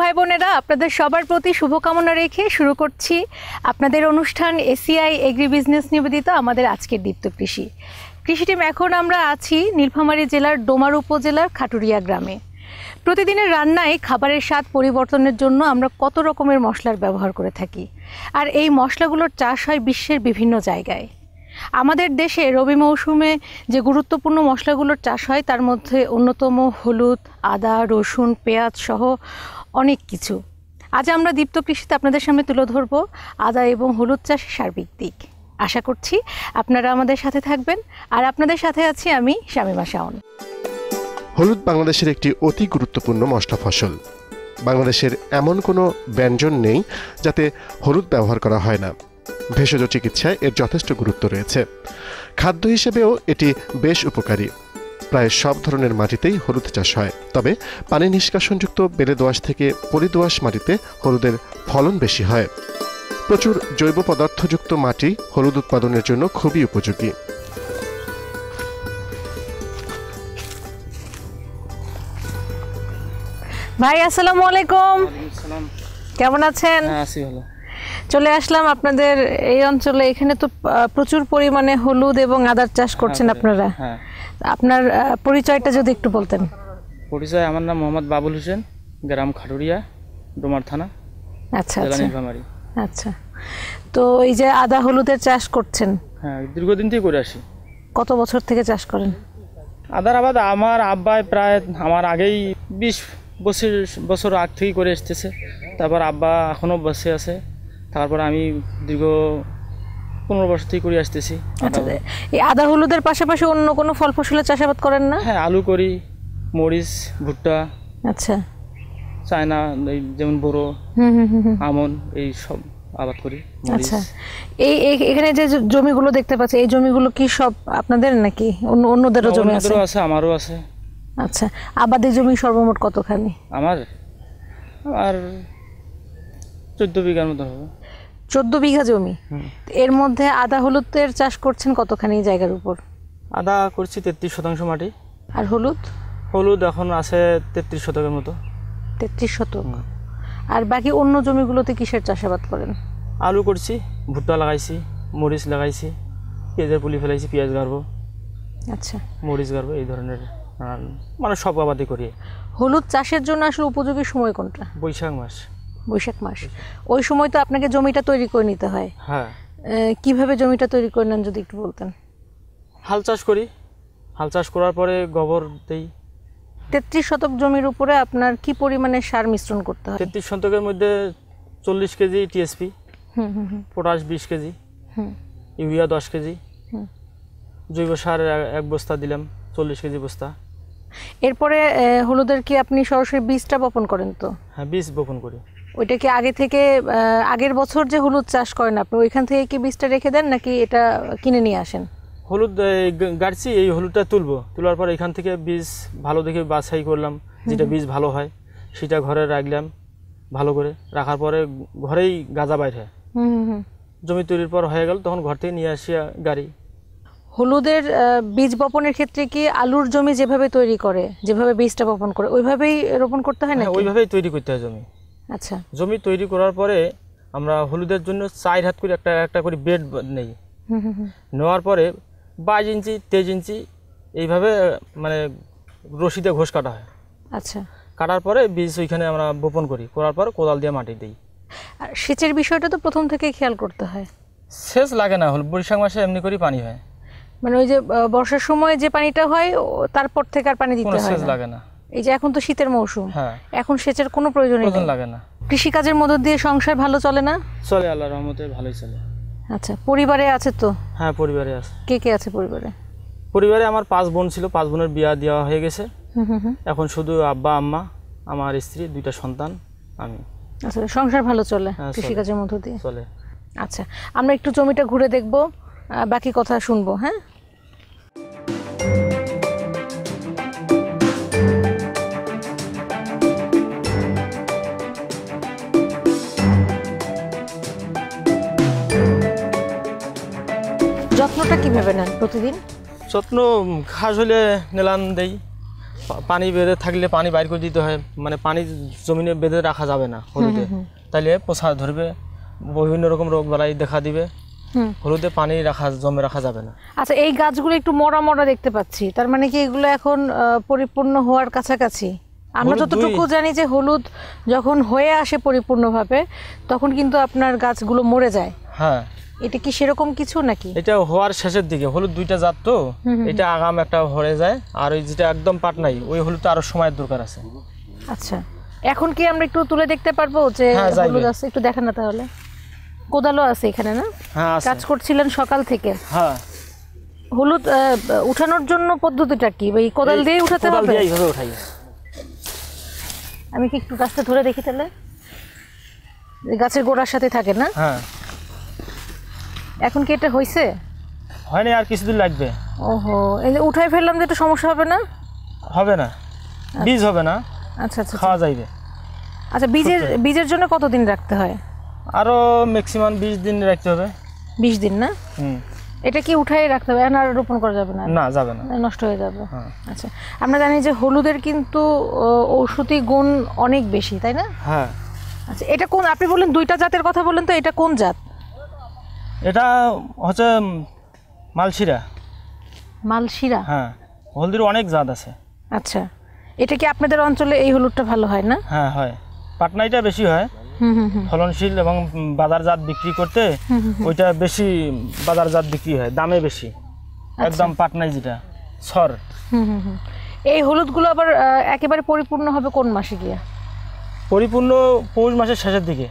ভাই বোনেরা আপনাদের সবার প্রতি শুভকামনা রেখে শুরু করছি আপনাদের অনুষ্ঠান এসিআই এগ্রি বিজনেস নিবেদিত আমাদের আজকের দীপ্ত কৃষি কৃষি টিম এখন আমরা আছি নীলফামারী জেলার ডোমার উপজেলার খাটুরিয়া গ্রামে প্রতিদিনের রান্নায় খাবারের স্বাদ পরিবর্তনের জন্য আমরা কত রকমের মশলার ব্যবহার করে থাকি আর এই মশলাগুলোর চাষ হয় বিশ্বের বিভিন্ন জায়গায় আমাদের দেশে রবি মৌসুমে যে গুরুত্বপূর্ণ মশলাগুলোর চাষ হয় তার মধ্যে অন্যতম হলুদ আদা রসুন পেঁয়াজ সহ অনেক কিছু আজ আমরা দীপ্ত কৃষিতে আপনাদের সামনে তুলে ধরব আদা এবং হলুদ চাষের সার্বিক দিক আশা করছি আপনারা আমাদের সাথে থাকবেন আর আপনাদের সাথে আছি আমি শামিমা শাওন হলুদ বাংলাদেশের একটি অতি গুরুত্বপূর্ণ মশলা ফসল বাংলাদেশের এমন কোনো ব্যঞ্জন নেই যাতে হলুদ ব্যবহার করা হয় না ভেষজ চিকিৎসায় এর যথেষ্ট গুরুত্ব রয়েছে খাদ্য হিসেবেও এটি বেশ উপকারী প্রায় সব ধরনের মাটিতেই হলুদ চাষ হয় তবে পানি নিষ্কাশনযুক্ত বেলে দোয়াশ থেকে পলি দোয়াশ মাটিতে হলুদের ফলন বেশি হয় প্রচুর জৈব পদার্থযুক্ত মাটি হলুদ উৎপাদনের জন্য খুবই উপযোগী ভাই আসসালামু আলাইকুম কেমন আছেন হ্যাঁ, চলে আসলাম আপনাদের এই অঞ্চলে এখানে তো প্রচুর পরিমাণে হলুদ এবং আদার চাষ করছেন হ্যাঁ, আপনারা হ্যাঁ আপনার পরিচয়টা যদি একটু বলতেন পরিচয় আমার নাম মোহাম্মদ বাবুল হোসেন গ্রাম খাটুরিয়া ডোমার থানা আচ্ছা আচ্ছা।, আচ্ছা তো এই যে আদা হলুদের চাষ করছেন হ্যাঁ দীর্ঘদিন থেকে করে আসি কত বছর থেকে চাষ করেন আদার আবাদ আমার আব্বায় প্রায় আমার আগেই বিশ বছর বছর আগ থেকেই করে এসতেছে তারপর আব্বা এখনও বসে আছে তারপর আমি দীর্ঘ করে আসতেছি আচ্ছা এই পাশাপাশি অন্য কোনো ফল ফসলের চাষাবাদ করেন না হ্যাঁ, আলু করি মরিচ ভুট্টা আচ্ছা চায়না যেমন আমন এই সব আবাদ করি আচ্ছা এই এখানে যে জমিগুলো দেখতে পাচ্ছি এই জমিগুলো কি সব আপনাদের নাকি অন্য অন্যদেরও জমি আছে আমারও আছে আচ্ছা আবাদি জমি সর্বমোট কতখানি আমার আর চোদ্দ বিঘার মতো হবে চোদ্দ বিঘা জমি এর মধ্যে আদা হলুদের চাষ করছেন কতখানি জায়গার উপর আদা করছি তেত্রিশ শতাংশ মাটি আর হলুদ হলুদ এখন আছে তেত্রিশ শতকের মতো তেত্রিশ শতক আর বাকি অন্য জমিগুলোতে কিসের চাষাবাদ করেন আলু করছি ভুট্টা লাগাইছি মরিচ লাগাইছি পেঁয়াজের পুলি ফেলাইছি পেঁয়াজ গাড়ব আচ্ছা মরিচ গাড়ব এই ধরনের মানে সব আবাদই করি হলুদ চাষের জন্য আসলে উপযোগী সময় কোনটা বৈশাখ মাস বৈশাখ মাস ওই সময় তো আপনাকে জমিটা তৈরি করে নিতে হয় হ্যাঁ কিভাবে জমিটা তৈরি করে নেন যদি একটু বলতেন হাল চাষ করি হাল চাষ করার পরে গোবর দেই তেত্রিশ শতক জমির উপরে আপনার কি পরিমাণে সার মিশ্রণ করতে হয় তেত্রিশ শতকের মধ্যে চল্লিশ কেজি টিএসপি পটাশ বিশ কেজি ইউরিয়া দশ কেজি জৈব সার এক বস্তা দিলাম চল্লিশ কেজি বস্তা এরপরে হলুদের কি আপনি সরাসরি বীজটা বপন করেন তো হ্যাঁ বীজ বপন করি ওইটা কি আগে থেকে আগের বছর যে হলুদ চাষ করেন আপনি ওইখান থেকে কি বীজটা রেখে দেন নাকি এটা কিনে নিয়ে আসেন হলুদ গাড়ছি এই হলুদটা তুলবো তোলার পর এখান থেকে বীজ ভালো দেখে বাছাই করলাম যেটা বীজ ভালো হয় সেটা ঘরে রাখলাম ভালো করে রাখার পরে ঘরেই গাঁজা বাইরে হয় জমি তৈরির পর হয়ে গেল তখন ঘর থেকে নিয়ে আসিয়া গাড়ি হলুদের বীজ বপনের ক্ষেত্রে কি আলুর জমি যেভাবে তৈরি করে যেভাবে বীজটা বপন করে ওইভাবেই রোপণ করতে হয় হ্যাঁ, না ওইভাবেই তৈরি করতে হয় জমি আচ্ছা জমি তৈরি করার পরে আমরা হলুদের জন্য চার হাত করে একটা একটা করে বেড নেই নেওয়ার পরে বাইশ ইঞ্চি তেইশ ইঞ্চি এইভাবে মানে রশিতে ঘোষ কাটা হয় আচ্ছা কাটার পরে বীজ ওইখানে আমরা বোপন করি করার পর কোদাল দিয়ে মাটি দিই আর সেচের বিষয়টা তো প্রথম থেকেই খেয়াল করতে হয় সেচ লাগে না হল বৈশাখ মাসে এমনি করি পানি হয় মানে ওই যে বর্ষার সময় যে পানিটা হয় তারপর থেকে আর পানি দিতে হয় সেচ লাগে না এই যে এখন তো শীতের মৌসুম হ্যাঁ। এখন সেচের কোনো প্রয়োজন লাগে না কৃষিকাজের মধ্য দিয়ে সংসার ভালো চলে না চলে আল্লাহর রহমতে ভালোই চলে আচ্ছা পরিবারে আছে তো হ্যাঁ পরিবারে আছে কে কে আছে পরিবারে পরিবারে আমার পাঁচ বোন ছিল পাঁচ বোনের বিয়া দেওয়া হয়ে গেছে এখন শুধু আব্বা আম্মা আমার স্ত্রী দুইটা সন্তান আমি আচ্ছা সংসার ভালো চলে হ্যাঁ, কৃষিকাজের মধ্য দিয়ে চলে আচ্ছা আমরা একটু জমিটা ঘুরে দেখব বাকি কথা শুনবো হ্যাঁ কিভাবে নেন প্রতিদিন যত্ন ঘাস হলে নেলান দেই পানি বেঁধে থাকলে পানি বাইর করে দিতে হয় মানে পানি জমিনে বেঁধে রাখা যাবে না হলুদে তাহলে পোষা ধরবে বিভিন্ন রকম রোগ বালাই দেখা দিবে হলুদে পানি রাখা জমে রাখা যাবে না আচ্ছা এই গাছগুলো একটু মরা মরা দেখতে পাচ্ছি তার মানে কি এগুলো এখন পরিপূর্ণ হওয়ার কাছাকাছি আমরা যতটুকু জানি যে হলুদ যখন হয়ে আসে পরিপূর্ণভাবে তখন কিন্তু আপনার গাছগুলো মরে যায় হ্যাঁ এটা কি সেরকম কিছু নাকি এটা হওয়ার শেষের দিকে হলুদ দুইটা জাত তো এটা আগাম একটা হরে যায় আর ওই যেটা একদম পাট নাই ওই হলুদ আরো সময়ের দরকার আছে আচ্ছা এখন কি আমরা একটু তুলে দেখতে পারবো যে হ্যাঁ, হলুদ আছে একটু দেখেন না তাহলে কোদালও আছে এখানে না হ্যাঁ, কাজ করছিলেন সকাল থেকে হ্যাঁ হলুদ উঠানোর জন্য পদ্ধতিটা কি ওই কোদাল দিয়ে উঠাতে হবে উঠাই আমি কি একটু গাছটা ধরে দেখি তাহলে গাছের গোড়ার সাথে থাকে না হ্যাঁ এখন কি এটা হয়েছে হয়নি আর কিছুদিন লাগবে ওহো এই যে উঠাই ফেললাম যে একটু সমস্যা হবে না হবে না আচ্ছা। বীজ হবে না আচ্ছা আচ্ছা খাওয়া আচ্ছা। যাইবে আচ্ছা বীজের বীজের জন্য কতদিন রাখতে হয় আরও ম্যাক্সিমাম বিশ দিন রাখতে হবে বিশ দিন না হুম এটা কি উঠাই রাখতে হবে আর রোপণ করা যাবে না না যাবে না নষ্ট হয়ে যাবে হ্যাঁ। আচ্ছা আমরা জানি যে হলুদের কিন্তু ঔষধি গুণ অনেক বেশি তাই না হ্যাঁ আচ্ছা এটা কোন আপনি বললেন দুইটা জাতের কথা বলেন তো এটা কোন জাত এটা হচ্ছে মালশিরা মালশিরা হ্যাঁ হলদির অনেক জাত আছে আচ্ছা এটা কি আপনাদের অঞ্চলে এই হলুদটা ভালো হয় না হ্যাঁ হয় পাটনাইটা বেশি হয় ফলনশীল এবং বাজারজাত বিক্রি করতে ওইটা বেশি বাজারজাত বিক্রি হয় দামে বেশি আচ্ছা। একদম পাটনাই যেটা সর এই হলুদগুলো আবার একেবারে পরিপূর্ণ হবে কোন মাসে গিয়া পরিপূর্ণ পৌষ মাসের শেষের দিকে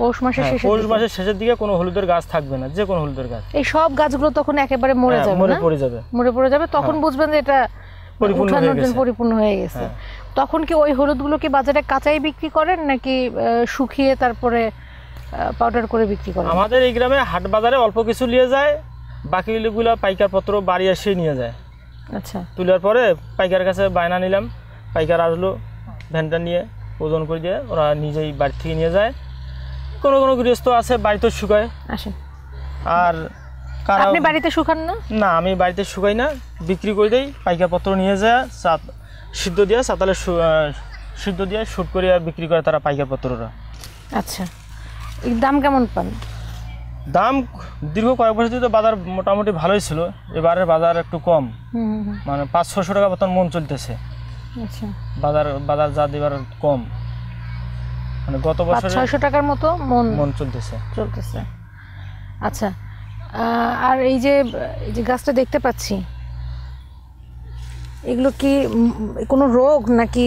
পৌষ মাসের হ্যাঁ, পৌষ মাসের শেষের দিকে কোনো হলুদের গাছ থাকবে না যে কোনো হলুদের গাছ এই সব গাছগুলো তখন একেবারে মরে হ্যাঁ, যাবে মরে পড়ে যাবে মরে পড়ে যাবে তখন হ্যাঁ। বুঝবেন যে এটা পরিপূর্ণ হয়ে গেছে তখন কি ওই হলুদ গুলো কি বাজারে কাঁচাই বিক্রি করেন নাকি শুকিয়ে তারপরে পাউডার করে বিক্রি করেন আমাদের এই গ্রামে হাট বাজারে অল্প কিছু নিয়ে যায় বাকিগুলো পাইকার পত্র বাড়ি এসে নিয়ে যায় আচ্ছা তোলার পরে পাইকার কাছে বায়না নিলাম পাইকার আসলো ভ্যানটা নিয়ে ওজন করে দিয়ে ওরা নিজেই বাড়ি থেকে নিয়ে যায় কোনো কোনো গৃহস্থ আছে বাড়িতে শুকায় আসেন আর আপনি বাড়িতে শুকান না না আমি বাড়িতে শুকাই না বিক্রি করে দেই পাইকাপত্র নিয়ে যায় চাত সিদ্ধ দিয়ে চাতালে সিদ্ধ দিয়ে শুট করে আর বিক্রি করে তারা পাইকাপত্ররা আচ্ছা দাম কেমন পান দাম দীর্ঘ কয়েক বছর ধরে বাজার মোটামুটি ভালোই ছিল এবারে বাজার একটু কম মানে পাঁচ ছশো টাকা বেতন মন চলতেছে আচ্ছা। বাজার বাজার যা দেবার কম মানে গত বছর 600 টাকার মতো মন মন চলতেছে চলতেছে আচ্ছা আর এই যে এই যে গাছটা দেখতে পাচ্ছি এগুলো কি কোনো রোগ নাকি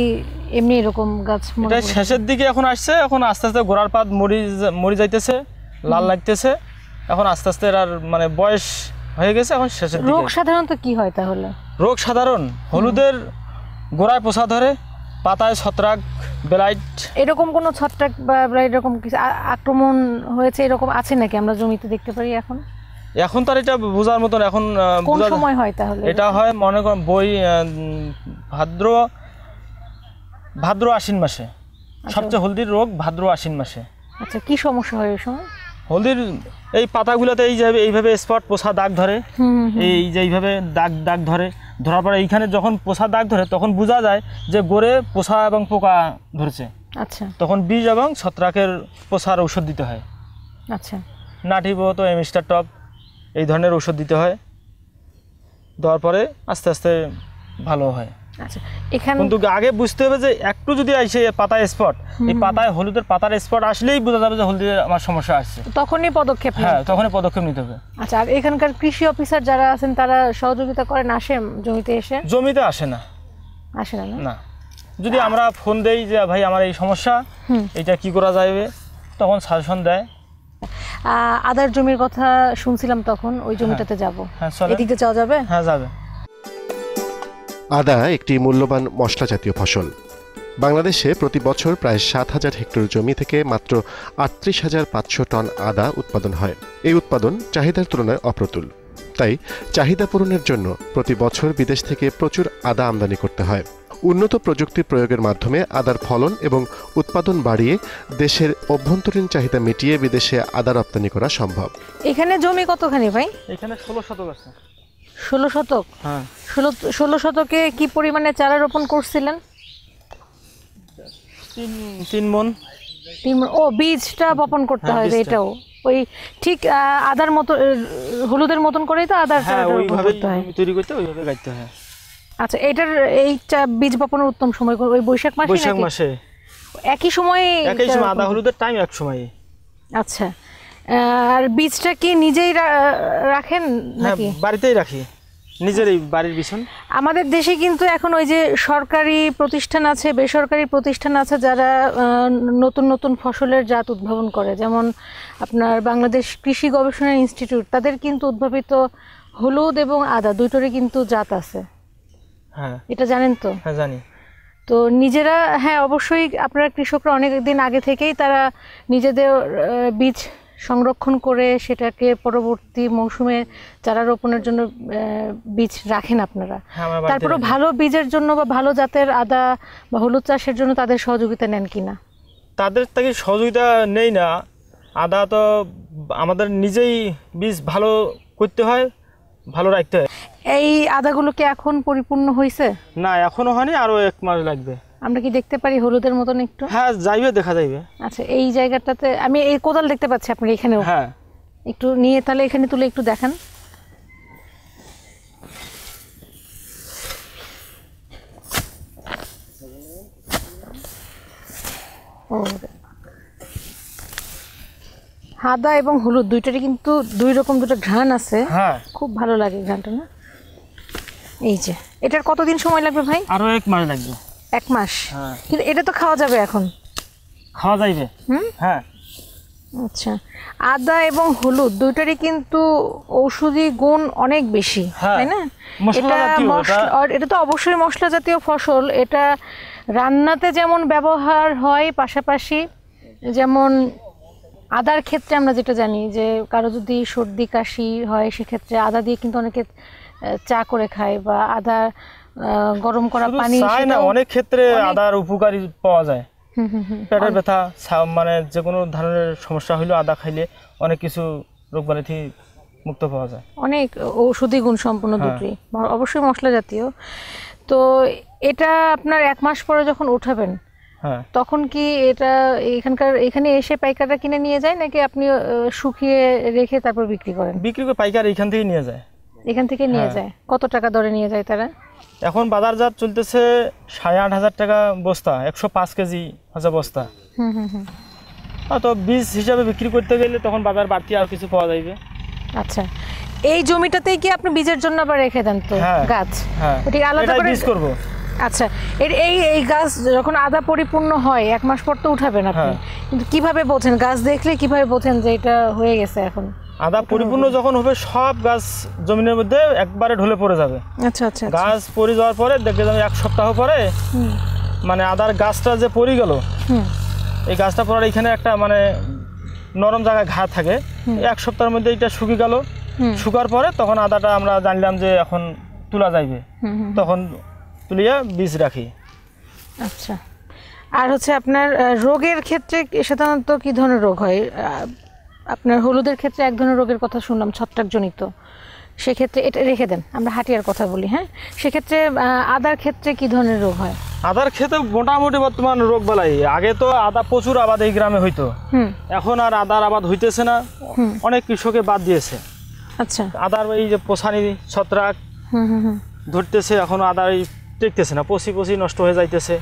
এমনি এরকম গাছ এটা শেষের দিকে এখন আসছে এখন আস্তে আস্তে গোড়ার পাত মরি মরি যাইতেছে লাল লাগতেছে এখন আস্তে আস্তে আর মানে বয়স হয়ে গেছে এখন শেষের দিকে রোগ সাধারণত কি হয় তাহলে রোগ সাধারণ হলুদের গোড়ায় পোষা ধরে পাতায় ছত্রাক ব্লাইট এরকম কোনো ছত্রাক বা এরকম কিছু আক্রমণ হয়েছে এরকম আছে নাকি আমরা জমিতে দেখতে পারি এখন এখন তো আর এটা বোঝার মতন এখন কোন সময় হয় তাহলে এটা হয় মনে করেন বই ভাদ্র ভাদ্র আশ্বিন মাসে আচ্ছা। সবচেয়ে হলদির রোগ ভাদ্র আশ্বিন মাসে আচ্ছা কি সমস্যা হয় ওই সময় হলদির এই পাতাগুলোতে এই যে এইভাবে স্পট পোষা দাগ ধরে এই যে এইভাবে দাগ দাগ ধরে ধরার পরে এইখানে যখন পোষা দাগ ধরে তখন বোঝা যায় যে গোড়ে পোষা এবং পোকা ধরছে আচ্ছা তখন বীজ এবং ছত্রাকের পোষার ঔষধ দিতে হয় আচ্ছা নাটিব এমিস্টার টপ এই ধরনের ঔষধ দিতে হয় দেওয়ার পরে আস্তে আস্তে ভালো হয় আচ্ছা, এখানে আগে বুঝতে হবে যে একটু যদি আসে পাতায় স্পট এই পাতায় হলুদের পাতার স্পট আসলেই বোঝা যাবে যে হলুদের আমার সমস্যা আসছে তখনই পদক্ষেপ হ্যাঁ তখনই পদক্ষেপ নিতে হবে আচ্ছা আর এখানকার কৃষি অফিসার যারা আছেন তারা সহযোগিতা করেন আসে জমিতে এসে জমিতে আসে না আসে না না যদি আমরা ফোন দেই যে ভাই আমার এই সমস্যা এটা কি করা যাবে তখন সাজেশন দেয় আদার জমির কথা শুনছিলাম তখন ওই জমিটাতে হ্যাঁ, যাব হ্যাঁ, এদিকে যাওয়া যাবে হ্যাঁ যাবে আদা একটি মূল্যবান মশলা জাতীয় ফসল বাংলাদেশে প্রতি বছর প্রায় সাত হাজার হেক্টর জমি থেকে মাত্র আটত্রিশ হাজার পাঁচশো টন আদা উৎপাদন হয় এই উৎপাদন চাহিদার তুলনায় অপ্রতুল তাই চাহিদা পূরণের জন্য প্রতি বছর বিদেশ থেকে প্রচুর আদা আমদানি করতে হয় উন্নত প্রযুক্তি প্রয়োগের মাধ্যমে আদার ফলন এবং উৎপাদন বাড়িয়ে দেশের অভ্যন্তরীণ চাহিদা মিটিয়ে বিদেশে আদা রপ্তানি করা সম্ভব এখানে জমি কতখানি ভাই এখানে ষোলো শতক আছে ষোলো শতক হ্যাঁ ষোলো ষোলো শতকে কি পরিমাণে চারা রোপণ করছিলেন তিন মন ও বীজটা বপন করতে হ্যাঁ, এটাও ওই ঠিক আহ, আদার মতো হলুদের মতন করেই তো আদার হ্যাঁ, তৈরি করতে ওইভাবে গাইতে হয় আচ্ছা এটার এই বীজ বপনের উত্তম সময় ওই বৈশাখ মাসে বৈশাখ মাসে একই একই সময় আদা হলুদের টাইম এক সময় আচ্ছা আর বীজটা কি নিজেই রাখেন হ্যাঁ, নাকি বাড়িতেই রাখি নিজের এই বাড়ির বিছন আমাদের দেশে কিন্তু এখন ওই যে সরকারি প্রতিষ্ঠান আছে বেসরকারি প্রতিষ্ঠান আছে যারা নতুন নতুন ফসলের জাত উদ্ভাবন করে যেমন আপনার বাংলাদেশ কৃষি গবেষণা ইনস্টিটিউট তাদের কিন্তু উদ্ভাবিত হলুদ এবং আদা দুইটোরই কিন্তু জাত আছে হ্যাঁ এটা জানেন তো হ্যাঁ জানি তো নিজেরা হ্যাঁ অবশ্যই আপনারা কৃষকরা অনেক দিন আগে থেকেই তারা নিজেদের বীজ সংরক্ষণ করে সেটাকে পরবর্তী মৌসুমে চারা রোপণের জন্য বীজ রাখেন আপনারা হ্যাঁ, তারপরে ভালো বীজের জন্য বা ভালো জাতের আদা বা হলুদ চাষের জন্য তাদের সহযোগিতা নেন কি না তাদের থেকে সহযোগিতা নেই না আদা তো আমাদের নিজেই বীজ ভালো করতে হয় ভালো রাখতে হয় এই আদাগুলো কি এখন পরিপূর্ণ হয়েছে না এখনো হয়নি আরও এক মাস লাগবে আমরা কি দেখতে পারি হলুদের মতন একটু হ্যাঁ যাইবে দেখা যাইবে আচ্ছা এই জায়গাটাতে আমি এই কোদাল দেখতে পাচ্ছি আপনি এখানেও হ্যাঁ একটু নিয়ে তাহলে এখানে তুলে একটু দেখান হাদা এবং হলুদ দুইটারই কিন্তু দুই রকম দুটো ঘ্রাণ আছে হ্যাঁ খুব ভালো লাগে ঘ্রাণটা না এই যে এটার কতদিন সময় লাগবে ভাই আরো এক মাস লাগবে এক মাস হ্যাঁ। কিন্তু এটা তো খাওয়া যাবে এখন খাওয়া যাইবে হ্যাঁ আচ্ছা আদা এবং হলুদ দুইটারই কিন্তু ঔষধি গুণ অনেক বেশি হ্যাঁ। এটা তো অবশ্যই মশলা জাতীয় ফসল এটা রান্নাতে যেমন ব্যবহার হয় পাশাপাশি যেমন আদার ক্ষেত্রে আমরা যেটা জানি যে কারো যদি সর্দি কাশি হয় সেক্ষেত্রে আদা দিয়ে কিন্তু অনেকে চা করে খায় বা আদা গরম করা পানি চাই না অনেক ক্ষেত্রে আদার উপকারী পাওয়া যায় পেটের ব্যথা মানে যে কোনো ধরনের সমস্যা হইলো আদা খাইলে অনেক কিছু রোগ ব্যাধি মুক্ত পাওয়া যায় অনেক ঔষধি গুণ সম্পন্ন হ্যাঁ। দুটি অবশ্যই মশলা জাতীয় তো এটা আপনার এক মাস পরে যখন উঠাবেন হ্যাঁ। তখন কি এটা এখানকার এখানে এসে পাইকাররা কিনে নিয়ে যায় নাকি আপনি শুকিয়ে রেখে তারপর বিক্রি করেন বিক্রি করে পাইকার এখান থেকে নিয়ে যায় এখান থেকে নিয়ে হ্যাঁ। যায় কত টাকা দরে নিয়ে যায় তারা এখন বাজারজাত চলতেছে সাড়ে আট হাজার টাকা বস্তা একশো পাঁচ কেজি হাজার বস্তা হ্যাঁ, তো বীজ হিসাবে বিক্রি করতে গেলে তখন বাজার বাড়তি আর কিছু পাওয়া যাইবে আচ্ছা এই জমিটাতে কি আপনি বীজের জন্য আবার রেখে দেন তো হ্যাঁ, গাছ ঠিক হ্যাঁ। আলাদা করে বীজ করব আচ্ছা এর এই এই গাছ যখন আধা পরিপূর্ণ হয় এক মাস পর তো উঠাবেন আপনি কিন্তু কিভাবে বোঝেন গাছ দেখলে কিভাবে বোঝেন যে এটা হয়ে গেছে এখন আদা হ্যাঁ, পরিপূর্ণ হ্যাঁ। যখন হবে সব গাছ জমিনের মধ্যে একবারে ঢলে পড়ে যাবে আচ্ছা আচ্ছা, আচ্ছা। গাছ পরি যাওয়ার পরে দেখবে যাবে এক সপ্তাহ পরে মানে আদার গাছটা যে পরি গেল এই গাছটা পড়ার এখানে একটা মানে নরম জায়গায় ঘা থাকে এক সপ্তাহের মধ্যে এটা শুকি গেল শুকার পরে তখন আদাটা আমরা জানলাম যে এখন তোলা যাইবে তখন তুলিয়া বীজ রাখি আচ্ছা আর হচ্ছে আপনার রোগের ক্ষেত্রে সাধারণত কি ধরনের রোগ হয় আপনার হলুদের ক্ষেত্রে এক ধরনের রোগের কথা শুনলাম ছত্রাকজনিত সেক্ষেত্রে এটা রেখে দেন আমরা হাটিয়ার কথা বলি হ্যাঁ সেক্ষেত্রে আদার ক্ষেত্রে কি ধরনের রোগ হয় আদার ক্ষেত্রে মোটামুটি বর্তমান রোগ বালাই আগে তো আদা প্রচুর আবাদ এই গ্রামে হইতো এখন আর আদার আবাদ হইতেছে না অনেক কৃষকে বাদ দিয়েছে আচ্ছা আদার এই যে পোষানি ছত্রাক ধরতেছে এখন আদার এই টেকতেছে না পশি পচি নষ্ট হয়ে যাইতেছে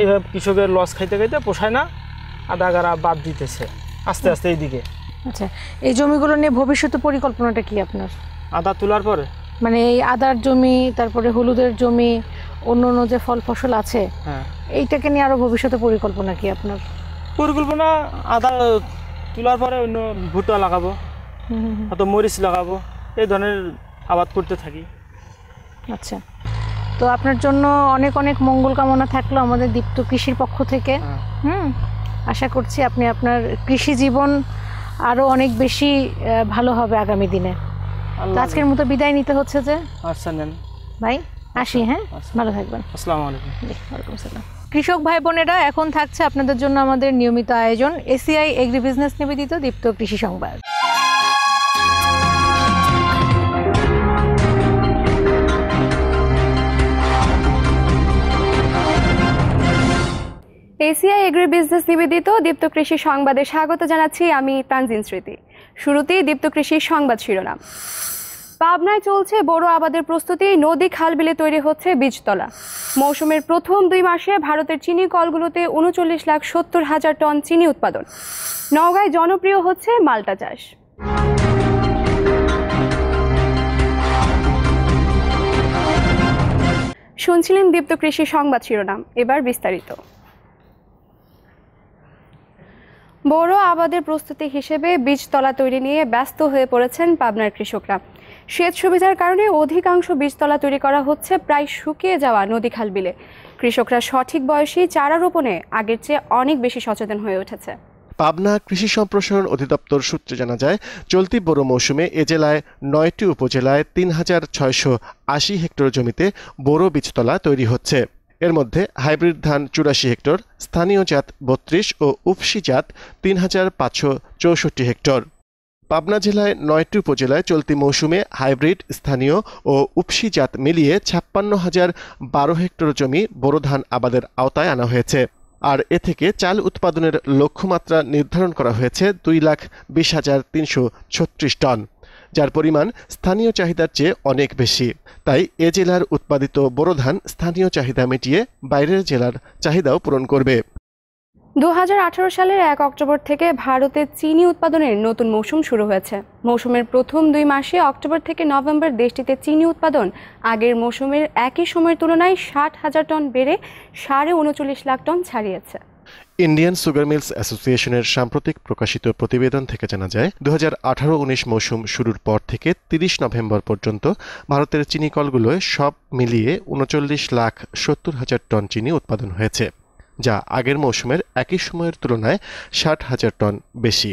এইভাবে কৃষকের লস খাইতে খাইতে পোষায় না আদা গাড়া বাদ দিতেছে আস্তে আস্তে এইদিকে আচ্ছা এই জমিগুলো নিয়ে ভবিষ্যতে পরিকল্পনাটা কি আপনার আদা তোলার পরে মানে এই আদার জমি তারপরে হলুদের জমি অন্য অন্য যে ফল ফসল আছে হ্যাঁ। এইটাকে নিয়ে আরও ভবিষ্যতে পরিকল্পনা কি আপনার পরিকল্পনা আদা তোলার পরে অন্য ভুট্টা লাগাবো হয়তো মরিচ লাগাবো এই ধরনের আবাদ করতে থাকি আচ্ছা তো আপনার জন্য অনেক অনেক মঙ্গল কামনা থাকলো আমাদের দীপ্ত কৃষির পক্ষ থেকে হ্যাঁ। হুম আশা করছি আপনি আপনার কৃষি জীবন আরও অনেক বেশি ভালো হবে আগামী দিনে আজকের মতো বিদায় নিতে হচ্ছে যে ভাই আসি আচ্ছা, হ্যাঁ আচ্ছা। ভালো থাকবেন আলাইকুম ওয়ালাইকুম কৃষক ভাই বোনেরা এখন থাকছে আপনাদের জন্য আমাদের নিয়মিত আয়োজন এসিআই এগ্রি বিজনেস নিবেদিত দীপ্ত কৃষি সংবাদ এসিআই এগ্রি বিজনেস নিবেদিত দীপ্ত কৃষি সংবাদে স্বাগত জানাচ্ছি আমি তানজিন স্মৃতি শুরুতেই দীপ্ত কৃষি সংবাদ শিরোনাম পাবনায় চলছে বড় আবাদের প্রস্তুতি নদী খাল বিলে তৈরি হচ্ছে বীজতলা মৌসুমের প্রথম দুই মাসে ভারতের চিনি কলগুলোতে উনচল্লিশ লাখ সত্তর হাজার টন চিনি উৎপাদন নওগাঁয় জনপ্রিয় হচ্ছে মালটা চাষ শুনছিলেন দীপ্ত কৃষি সংবাদ শিরোনাম এবার বিস্তারিত বড় আবাদের প্রস্তুতি হিসেবে বীজতলা তৈরি নিয়ে ব্যস্ত হয়ে পড়েছেন পাবনার কৃষকরা সেচ সুবিধার কারণে অধিকাংশ বীজতলা তৈরি করা হচ্ছে প্রায় শুকিয়ে যাওয়া নদীখাল বিলে কৃষকরা সঠিক বয়সী চারা রোপণে আগের চেয়ে অনেক বেশি সচেতন হয়ে উঠেছে পাবনা কৃষি সম্প্রসারণ অধিদপ্তর সূত্রে জানা যায় চলতি বোরো মৌসুমে এ জেলায় নয়টি উপজেলায় তিন হাজার ছয়শো আশি হেক্টর জমিতে বোরো বীজতলা তৈরি হচ্ছে এর মধ্যে হাইব্রিড ধান চুরাশি হেক্টর স্থানীয় জাত বত্রিশ ও উফসি জাত তিন হাজার পাঁচশো চৌষট্টি হেক্টর পাবনা জেলায় নয়টি উপজেলায় চলতি মৌসুমে হাইব্রিড স্থানীয় ও উপসি জাত মিলিয়ে ছাপ্পান্ন হাজার বারো হেক্টর জমি বোরো ধান আবাদের আওতায় আনা হয়েছে আর এ থেকে চাল উৎপাদনের লক্ষ্যমাত্রা নির্ধারণ করা হয়েছে দুই লাখ বিশ হাজার তিনশো ছত্রিশ টন যার পরিমাণ স্থানীয় চাহিদার চেয়ে অনেক বেশি তাই এ জেলার উৎপাদিত বোরো ধান স্থানীয় চাহিদা মিটিয়ে বাইরের জেলার চাহিদাও পূরণ করবে দু সালের এক অক্টোবর থেকে ভারতে চিনি উৎপাদনের নতুন মৌসুম শুরু হয়েছে মৌসুমের প্রথম দুই মাসে অক্টোবর থেকে নভেম্বর দেশটিতে চিনি উৎপাদন আগের মৌসুমের একই সময়ের তুলনায় ষাট হাজার টন বেড়ে সাড়ে উনচল্লিশ লাখ টন ছাড়িয়েছে ইন্ডিয়ান সুগার মিলস অ্যাসোসিয়েশনের সাম্প্রতিক প্রকাশিত প্রতিবেদন থেকে জানা যায় দু হাজার আঠারো উনিশ মৌসুম শুরুর পর থেকে তিরিশ নভেম্বর পর্যন্ত ভারতের চিনি কলগুলোয় সব মিলিয়ে উনচল্লিশ লাখ সত্তর হাজার টন চিনি উৎপাদন হয়েছে যা আগের মৌসুমের একই সময়ের তুলনায় ষাট হাজার টন বেশি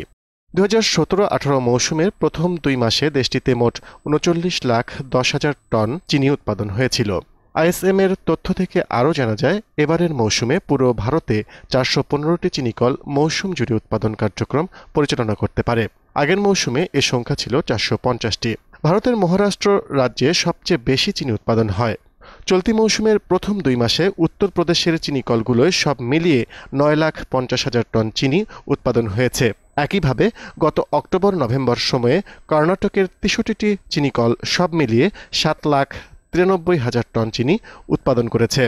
দু হাজার সতেরো আঠারো মৌসুমের প্রথম দুই মাসে দেশটিতে মোট উনচল্লিশ লাখ দশ হাজার টন চিনি উৎপাদন হয়েছিল এর তথ্য থেকে আরও জানা যায় এবারের মৌসুমে পুরো ভারতে চারশো পনেরোটি চিনিকল মৌসুম জুড়ে উৎপাদন কার্যক্রম পরিচালনা করতে পারে আগের মৌসুমে এ সংখ্যা ছিল চারশো পঞ্চাশটি ভারতের মহারাষ্ট্র রাজ্যে সবচেয়ে বেশি চিনি উৎপাদন হয় চলতি মৌসুমের প্রথম দুই মাসে উত্তরপ্রদেশের চিনিকলগুলোয় সব মিলিয়ে নয় লাখ পঞ্চাশ হাজার টন চিনি উৎপাদন হয়েছে একইভাবে গত অক্টোবর নভেম্বর সময়ে কর্ণাটকের তেষট্টিটি চিনিকল সব মিলিয়ে সাত লাখ তিরানব্বই হাজার টন চিনি উৎপাদন করেছে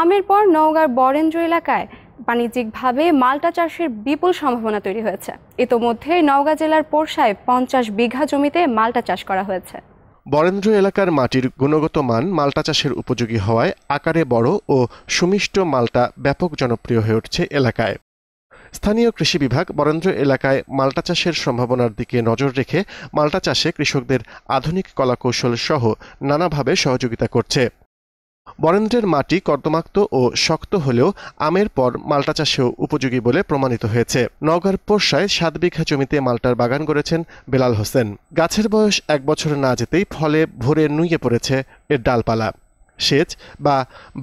আমের পর নওগাঁর বরেন্দ্র এলাকায় বাণিজ্যিকভাবে মালটা চাষের বিপুল সম্ভাবনা তৈরি হয়েছে ইতোমধ্যে নওগাঁ জেলার পোরশায় পঞ্চাশ বিঘা জমিতে মালটা চাষ করা হয়েছে বরেন্দ্র এলাকার মাটির গুণগত মান মালটা চাষের উপযোগী হওয়ায় আকারে বড় ও সুমিষ্ট মালটা ব্যাপক জনপ্রিয় হয়ে উঠছে এলাকায় স্থানীয় কৃষি বিভাগ বরেন্দ্র এলাকায় মাল্টা চাষের সম্ভাবনার দিকে নজর রেখে মাল্টা চাষে কৃষকদের আধুনিক কলাকৌশল সহ নানাভাবে সহযোগিতা করছে বরেন্দ্রের মাটি কর্দমাক্ত ও শক্ত হলেও আমের পর মাল্টা চাষেও উপযোগী বলে প্রমাণিত হয়েছে নগর পোর্শায় সাত বিঘা জমিতে মাল্টার বাগান করেছেন বেলাল হোসেন গাছের বয়স এক বছর না যেতেই ফলে ভোরে নুয়ে পড়েছে এর ডালপালা সেচ বা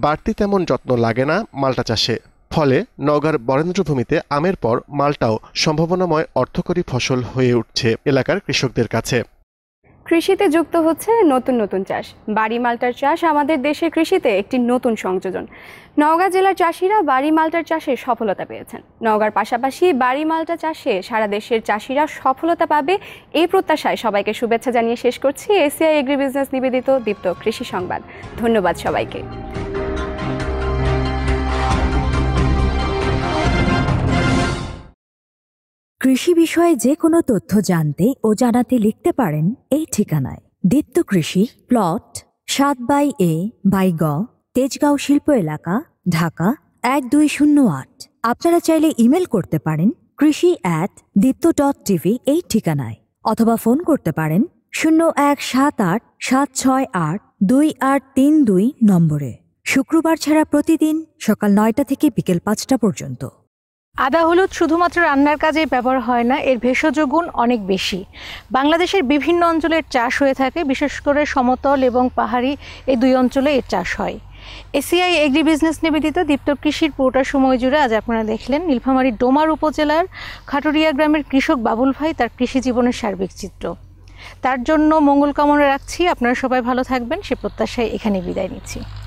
বাড়তি তেমন যত্ন লাগে না মাল্টা চাষে ফলে নওগাঁর বরেন্দ্রভূমিতে আমের পর মালটাও সম্ভাবনাময় অর্থকরী ফসল হয়ে উঠছে এলাকার কৃষকদের কাছে কৃষিতে যুক্ত হচ্ছে নতুন নতুন চাষ বাড়ি মালটার চাষ আমাদের দেশের কৃষিতে একটি নতুন সংযোজন নওগাঁ জেলার চাষিরা বাড়ি মালটার চাষে সফলতা পেয়েছেন নওগাঁর পাশাপাশি বাড়ি মালটা চাষে সারা দেশের চাষিরা সফলতা পাবে এই প্রত্যাশায় সবাইকে শুভেচ্ছা জানিয়ে শেষ করছি এসিআই এগ্রি বিজনেস নিবেদিত দীপ্ত কৃষি সংবাদ ধন্যবাদ সবাইকে কৃষি বিষয়ে যে কোনো তথ্য জানতে ও জানাতে লিখতে পারেন এই ঠিকানায় দিত্য কৃষি প্লট সাত বাই এ বাই গ তেজগাঁও শিল্প এলাকা ঢাকা এক দুই শূন্য আট আপনারা চাইলে ইমেল করতে পারেন কৃষি অ্যাট দীপ্ত ডট টিভি এই ঠিকানায় অথবা ফোন করতে পারেন শূন্য এক সাত আট সাত ছয় আট দুই আট তিন দুই নম্বরে শুক্রবার ছাড়া প্রতিদিন সকাল নয়টা থেকে বিকেল পাঁচটা পর্যন্ত আদা হলুদ শুধুমাত্র রান্নার কাজে ব্যবহার হয় না এর ভেষজ গুণ অনেক বেশি বাংলাদেশের বিভিন্ন অঞ্চলের চাষ হয়ে থাকে বিশেষ করে সমতল এবং পাহাড়ি এই দুই অঞ্চলে এর চাষ হয় এসিআই এগ্রি বিজনেস নিবেদিত দীপ্ত কৃষির পুরোটা সময় জুড়ে আজ আপনারা দেখলেন নীলফামারী ডোমার উপজেলার খাটুরিয়া গ্রামের কৃষক বাবুল ভাই তার কৃষি জীবনের সার্বিক চিত্র তার জন্য মঙ্গল কামনা রাখছি আপনারা সবাই ভালো থাকবেন সে প্রত্যাশায় এখানে বিদায় নিচ্ছি